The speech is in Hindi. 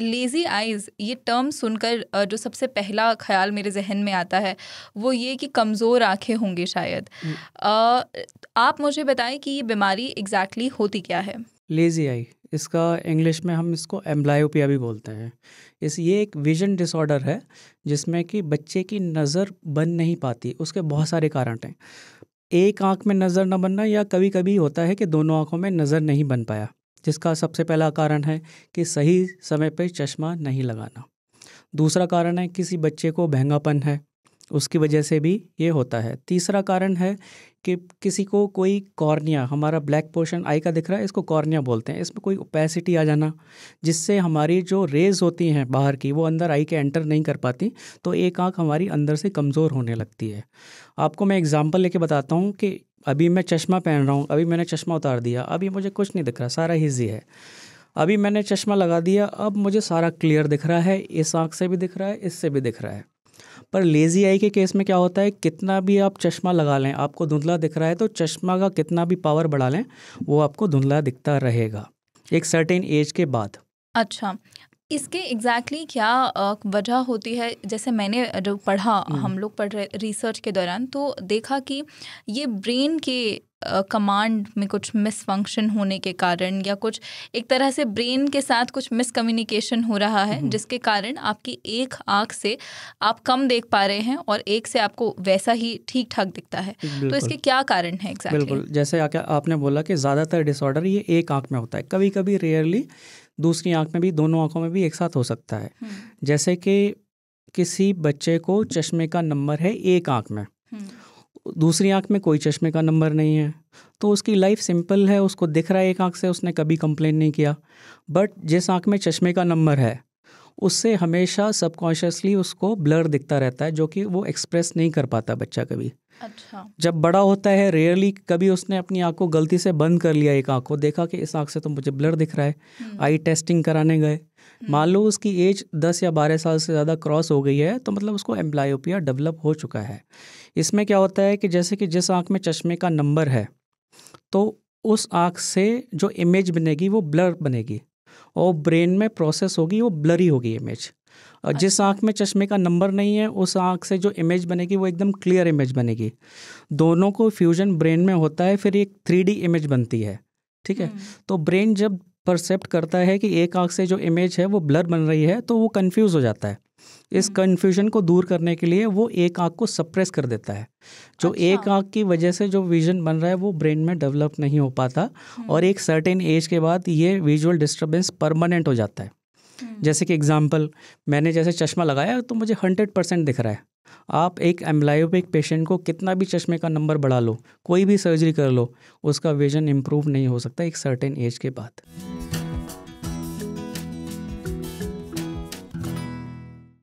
लेज़ी आइज़ ये टर्म सुनकर जो सबसे पहला ख्याल मेरे जहन में आता है वो ये कि कमज़ोर आंखें होंगी शायद हम्म। आप मुझे बताएं कि ये बीमारी एग्जैक्टली exactly होती क्या है लेज़ी आई इसका इंग्लिश में हम इसको एम्ब्लायोपिया भी बोलते हैं इस ये एक विजन डिसऑर्डर है जिसमें कि बच्चे की नज़र बन नहीं पाती उसके बहुत सारे कारण हैं एक आँख में नज़र न बनना या कभी कभी होता है कि दोनों आँखों में नज़र नहीं बन पाया जिसका सबसे पहला कारण है कि सही समय पर चश्मा नहीं लगाना दूसरा कारण है किसी बच्चे को महंगापन है उसकी वजह से भी ये होता है तीसरा कारण है कि किसी को कोई कॉर्निया हमारा ब्लैक पोर्शन आई का दिख रहा है इसको कॉर्निया बोलते हैं इसमें कोई ओपेसिटी आ जाना जिससे हमारी जो रेज होती हैं बाहर की वो अंदर आई के एंटर नहीं कर पाती तो एक आंख हमारी अंदर से कमज़ोर होने लगती है आपको मैं एग्ज़ाम्पल लेके बताता हूँ कि अभी मैं चश्मा पहन रहा हूँ अभी मैंने चश्मा उतार दिया अभी मुझे कुछ नहीं दिख रहा सारा हिजी है अभी मैंने चश्मा लगा दिया अब मुझे सारा क्लियर दिख रहा है इस आँख से भी दिख रहा है इससे भी दिख रहा है पर लेज़ी आई के केस में क्या होता है कितना भी आप चश्मा लगा लें आपको धुंधला दिख रहा है तो चश्मा का कितना भी पावर बढ़ा लें वो आपको धुंधला दिखता रहेगा एक सर्टेन एज के बाद अच्छा इसके एग्जैक्टली exactly क्या वजह होती है जैसे मैंने जो पढ़ा हम्म। हम लोग पढ़ रहे रिसर्च के दौरान तो देखा कि ये ब्रेन के कमांड में कुछ मिसफंक्शन होने के कारण या कुछ एक तरह से ब्रेन के साथ कुछ मिसकम्युनिकेशन हो रहा है हम्म। जिसके कारण आपकी एक आँख से आप कम देख पा रहे हैं और एक से आपको वैसा ही ठीक ठाक दिखता है तो इसके क्या कारण है exactly? बिल्कुल जैसे आपने बोला कि ज़्यादातर डिसऑर्डर ये एक आँख में होता है कभी कभी रेयरली दूसरी आँख में भी दोनों आँखों में भी एक साथ हो सकता है हम्म। जैसे कि किसी बच्चे को चश्मे का नंबर है एक आँख में हम्म। दूसरी आँख में कोई चश्मे का नंबर नहीं है तो उसकी लाइफ सिंपल है उसको दिख रहा है एक आँख से उसने कभी कंप्लेन नहीं किया बट जिस आँख में चश्मे का नंबर है उससे हमेशा सबकॉन्शियसली उसको ब्लर दिखता रहता है जो कि वो एक्सप्रेस नहीं कर पाता बच्चा कभी अच्छा जब बड़ा होता है रेयरली कभी उसने अपनी आँख को गलती से बंद कर लिया एक आँख को देखा कि इस आँख से तो मुझे ब्लर दिख रहा है आई हम्म। टेस्टिंग कराने गए हम्म। मान लो उसकी एज दस या बारह साल से ज़्यादा क्रॉस हो गई है तो मतलब उसको एम्ब्लायोपिया डेवलप हो चुका है इसमें क्या होता है कि जैसे कि जिस आँख में चश्मे का नंबर है तो उस आँख से जो इमेज बनेगी वो ब्लर बनेगी और ब्रेन में प्रोसेस होगी वो ब्लरी होगी इमेज जिस अच्छा। आँख में चश्मे का नंबर नहीं है उस आँख से जो इमेज बनेगी वो एकदम क्लियर इमेज बनेगी दोनों को फ्यूजन ब्रेन में होता है फिर एक थ्री इमेज बनती है ठीक है हम्म। तो ब्रेन जब परसेप्ट करता है कि एक आँख से जो इमेज है वो ब्लर बन रही है तो वो कन्फ्यूज़ हो जाता है इस कन्फ्यूजन हम्म। को दूर करने के लिए वो एक आँख को सप्रेस कर देता है जो अच्छा। एक आँख की वजह से जो विजन बन रहा है वो ब्रेन में डेवलप नहीं हो पाता हम्म। और एक सर्टेन एज के बाद ये विजुअल डिस्टर्बेंस परमानेंट हो जाता है हम्म। जैसे कि एग्जाम्पल मैंने जैसे चश्मा लगाया तो मुझे हंड्रेड परसेंट दिख रहा है आप एक एम्ब्लायोपिक पेशेंट को कितना भी चश्मे का नंबर बढ़ा लो कोई भी सर्जरी कर लो उसका विजन इम्प्रूव नहीं हो सकता एक सर्टेन एज के बाद